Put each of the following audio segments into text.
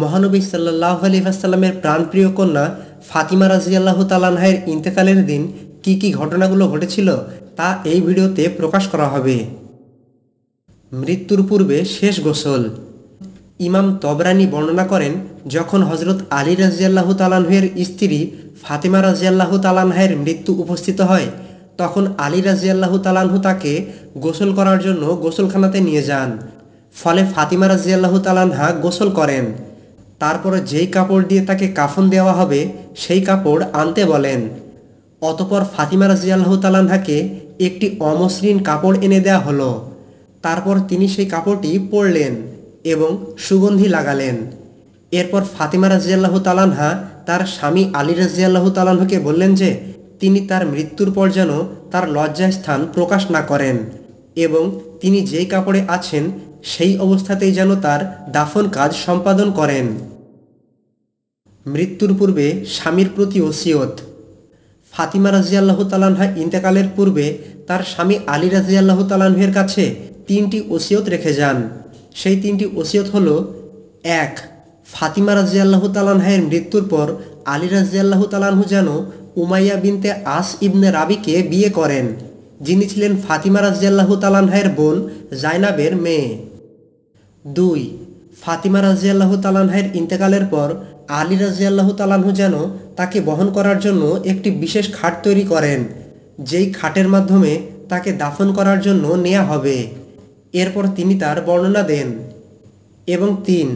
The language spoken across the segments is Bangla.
মহানবী সাল্লাহ আলী আসাল্লামের প্রাণপ্রিয় কন্যা ফাতিমা রাজিয়াল্লাহ তালানহায়ের ইন্তেকালের দিন কি কি ঘটনাগুলো ঘটেছিল তা এই ভিডিওতে প্রকাশ করা হবে মৃত্যুর পূর্বে শেষ গোসল ইমাম তবরানি বর্ণনা করেন যখন হজরত আলী রাজিয়াল্লাহ তালানহের স্ত্রী ফাতিমা রাজিয়াল্লাহ তালানহাইয়ের মৃত্যু উপস্থিত হয় তখন আলী রাজিয়াল্লাহ তালানহু তাকে গোসল করার জন্য গোসলখানাতে নিয়ে যান ফলে ফাতিমা রাজিয়াল্লাহ তালানহা গোসল করেন তারপরে যেই কাপড় দিয়ে তাকে কাফন দেওয়া হবে সেই কাপড় আনতে বলেন অতপর ফাতিমা রাজিয়াল্লাহ তালানহাকে একটি অমসৃণ কাপড় এনে দেয়া হলো তারপর তিনি সেই কাপড়টি পরলেন এবং সুগন্ধি লাগালেন এরপর ফাতিমা রাজিয়াল্লাহ তালানহা তার স্বামী আলী রাজিয়াল্লাহ তালানহকে বললেন যে তিনি তার মৃত্যুর পর যেন তার লজ্জায় স্থান প্রকাশ না করেন এবং তিনি যেই কাপড়ে আছেন সেই অবস্থাতেই যেন তার দাফন কাজ সম্পাদন করেন মৃত্যুর পূর্বে স্বামীর প্রতি ওসিয়ত ফাতিমা রাজিয়াল্লাহ তালানহা ইন্তেকালের পূর্বে তার স্বামী আলী রাজিয়াল্লাহ তালানহের কাছে তিনটি ওসিয়ত রেখে যান সেই তিনটি ওসিয়ত হল এক ফাতিমা রাজিয়াল্লাহ তালানহায়ের মৃত্যুর পর আলী রাজিয়াল্লাহ তালানহু যেন উমাইয়া বিনতে আস ইবনে রাবিকে বিয়ে করেন যিনি ছিলেন ফাতিমা রাজিয়াল্লাহ তালানহায়ের বোন জাইনাবের মেয়ে দুই ফাতিমা রাজিয়াল্লাহ তালানহের ইন্তেকালের পর আলী রাজিয়াল্লাহ তালানহু যেন তাকে বহন করার জন্য একটি বিশেষ খাট তৈরি করেন যেই খাটের মাধ্যমে তাকে দাফন করার জন্য নেয়া হবে এরপর তিনি তার বর্ণনা দেন এবং তিন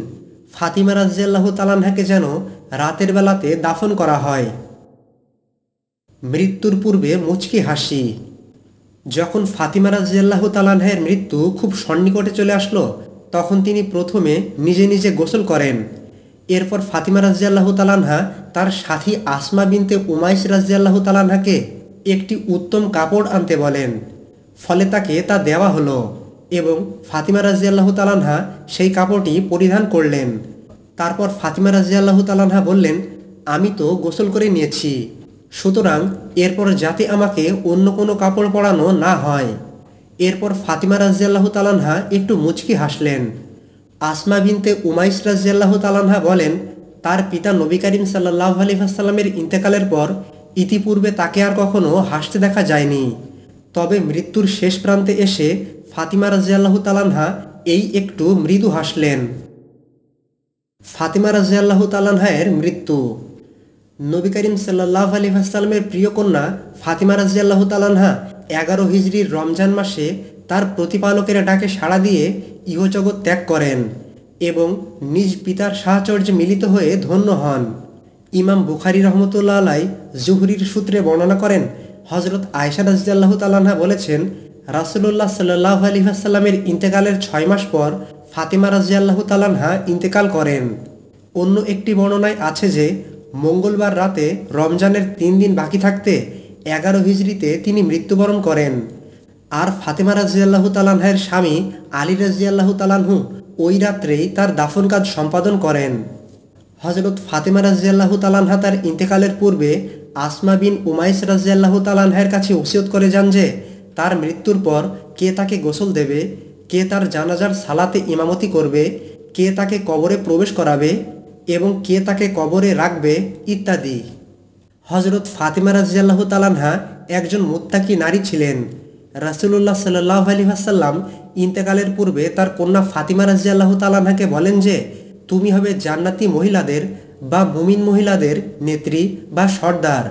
ফাতিমা রাজিয়াল্লাহ তালানহাকে যেন রাতের বেলাতে দাফন করা হয় মৃত্যুর পূর্বে মুচকি হাসি যখন ফাতিমা রাজিয়াল্লাহ তালানহের মৃত্যু খুব সন্নিকটে চলে আসলো তখন তিনি প্রথমে নিজে নিজে গোসল করেন এরপর ফাতিমা রাজিয়াল্লাহ তালানহা তার সাথী আসমা বিনতে উমাইশ রাজিয়াল্লাহ তালানহাকে একটি উত্তম কাপড় আনতে বলেন ফলে তাকে তা দেওয়া হলো এবং ফাতিমা রাজিয়াল্লাহ তালানহা সেই কাপড়টি পরিধান করলেন তারপর ফাতিমা রাজিয়াল্লাহ তালানহা বললেন আমি তো গোসল করে নিয়েছি সুতরাং এরপর যাতে আমাকে অন্য কোনো কাপড় পরানো না হয় এরপর ফাতিমা রাজিয়াল্লাহ তালানহা একটু মুচকি হাসলেন আসমা বিনতে উমাইস রাজিয়াল্লাহ তালানহা বলেন তার পিতা নবী করিম সাল্লাহ আলিহাসাল্লামের ইন্তেকালের পর ইতিপূর্বে তাকে আর কখনো হাসতে দেখা যায়নি তবে মৃত্যুর শেষ প্রান্তে এসে ফাতিমা রাজিয়াল্লাহ তালানহা এই একটু মৃদু হাসলেন ফাতিমা রাজিয়াল্লাহ তালানহায়ের মৃত্যু নবী করিম সাল্লাহ আলিফাসাল্লামের প্রিয় কন্যা ফাতিমা রাজিয়াল্লাহ তালানহা এগারো হিজড়ির রমজান মাসে তার প্রতিপালকের ডাকে সাড়া দিয়ে ইহজগৎ ত্যাগ করেন এবং নিজ পিতার সাহচর্যে মিলিত হয়ে ধন্য হন ইমাম বুখারি রহমতুল্লা আলাই জুহরির সূত্রে বর্ণনা করেন হজরত আয়সা রাজিয়াল্লাহ তাল্লাহা বলেছেন রাসুলুল্লাহ সাল্লাহ আলী আসাল্লামের ইন্তেকালের ছয় মাস পর ফাতিমা রাজিয়াল্লাহ তাল্লাহা ইন্তেকাল করেন অন্য একটি বর্ণনায় আছে যে মঙ্গলবার রাতে রমজানের তিন দিন বাকি থাকতে এগারো হিজড়িতে তিনি মৃত্যুবরণ করেন আর ফাতেমা রাজিয়াল্লাহ তালানহের স্বামী আলী রাজিয়াল্লাহু তালানহু ওই রাত্রেই তার দাফন কাজ সম্পাদন করেন হজরত ফাতেমা রাজিয়াল্লাহু তালানহা তার ইন্তেকালের পূর্বে আসমা বিন উমাইস রাজিয়াল্লাহু তালানহের কাছে ওসিয়ত করে যান যে তার মৃত্যুর পর কে তাকে গোসল দেবে কে তার জানাজার সালাতে ইমামতি করবে কে তাকে কবরে প্রবেশ করাবে এবং কে তাকে কবরে রাখবে ইত্যাদি হজরত ফাতিমা রাজিয়াল্লাহ তালানহা একজন মোত্তাকি নারী ছিলেন রাসুলুল্লাহ সাল্লাহ আলী আসাল্লাম ইন্তেকালের পূর্বে তার কন্যা ফাতিমা রাজিয়াল্লাহ তালানহাকে বলেন যে তুমি হবে জান্নাতি মহিলাদের বা মুমিন মহিলাদের নেত্রী বা সর্দার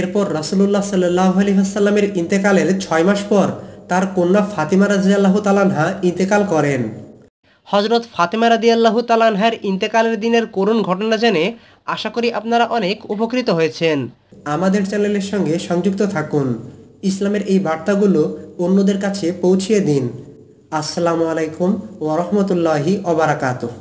এরপর রাসুলুল্লাহ সাল্লাহ আলী আসাল্লামের ইন্তেকালের ছয় মাস পর তার কন্যা ফাতিমা রাজিয়াল্লাহ তালানহা ইন্তেকাল করেন হজরত ফাতেমা রাদি তালানহার ইন্তেকালের দিনের করুণ ঘটনা জেনে আশা করি আপনারা অনেক উপকৃত হয়েছেন আমাদের চ্যানেলের সঙ্গে সংযুক্ত থাকুন ইসলামের এই বার্তাগুলো অন্যদের কাছে পৌঁছিয়ে দিন আসসালামু আলাইকুম ওরহমতুল্লাহি অবরাকাতুহ